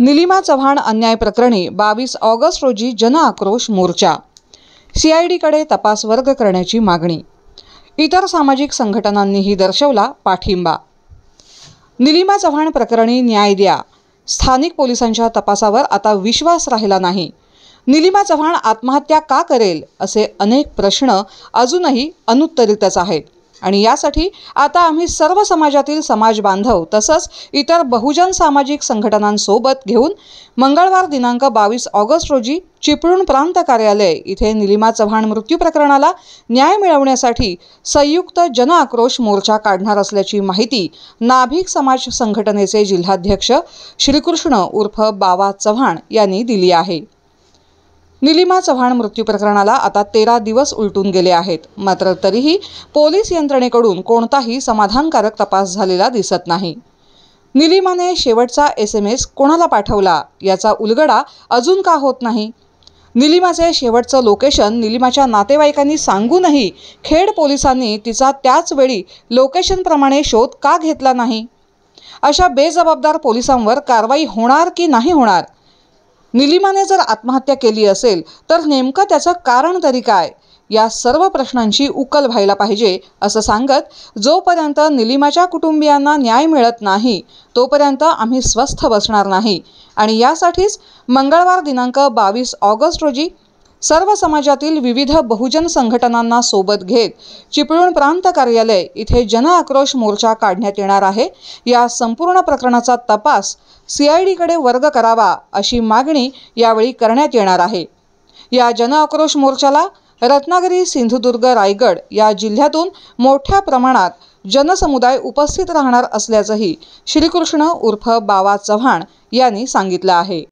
निलिमा चव्हाण अन्याय प्रकरणी बावीस ऑगस्ट रोजी जनआक्रोश मोर्चा सीआयडीकडे तपास वर्ग करण्याची मागणी इतर सामाजिक संघटनांनीही दर्शवला पाठिंबा निलिमा चव्हाण प्रकरणी न्याय द्या स्थानिक पोलिसांच्या तपासावर आता विश्वास राहिला नाही निलिमा चव्हाण आत्महत्या का करेल असे अनेक प्रश्न अजूनही अनुत्तरितच आहेत आणि यासाठी आता आम्ही सर्व समाजातील समाज बांधव तसंच इतर बहुजन सामाजिक संघटनांसोबत घेऊन मंगळवार दिनांक बावीस ऑगस्ट रोजी चिपळूण प्रांत कार्यालय इथे निलिमा चव्हाण मृत्यू प्रकरणाला न्याय मिळवण्यासाठी संयुक्त जनआक्रोश मोर्चा काढणार असल्याची माहिती नाभिक समाज संघटनेचे जिल्हाध्यक्ष श्रीकृष्ण उर्फ बावा चव्हाण यांनी दिली आहे निलिमा चव्हाण मृत्यू प्रकरणाला आता तेरा दिवस उलटून गेले आहेत मात्र तरीही पोलीस यंत्रणेकडून कोणताही समाधानकारक तपास झालेला दिसत नाही निलिमाने शेवटचा एस एम एस कोणाला पाठवला याचा उलगडा अजून का होत नाही निलिमाचे शेवटचं लोकेशन निलिमाच्या नातेवाईकांनी सांगूनही खेड पोलिसांनी तिचा त्याच वेळी लोकेशनप्रमाणे शोध का घेतला नाही अशा बेजबाबदार पोलिसांवर कारवाई होणार की नाही होणार निलिमाने जर आत्महत्या केली असेल तर नेमकं त्याचं कारण तरी काय या सर्व प्रश्नांची उकल व्हायला पाहिजे असं सांगत जोपर्यंत निलिमाच्या कुटुंबियांना न्याय मिळत नाही तोपर्यंत आम्ही स्वस्थ बसणार नाही आणि यासाठीच मंगळवार दिनांक बावीस ऑगस्ट रोजी सर्व समाजातील विविध बहुजन संघटनांना सोबत घेत चिपळूण प्रांत कार्यालय इथे जनआक्रोश मोर्चा काढण्यात येणार आहे या संपूर्ण प्रकरणाचा तपास सीआयडीकडे वर्ग करावा अशी मागणी यावेळी करण्यात येणार आहे या जनआक्रोश मोर्चाला रत्नागिरी सिंधुदुर्ग रायगड या जिल्ह्यातून मोठ्या प्रमाणात जनसमुदाय उपस्थित राहणार असल्याचंही श्रीकृष्ण उर्फ बावा चव्हाण यांनी सांगितलं आहे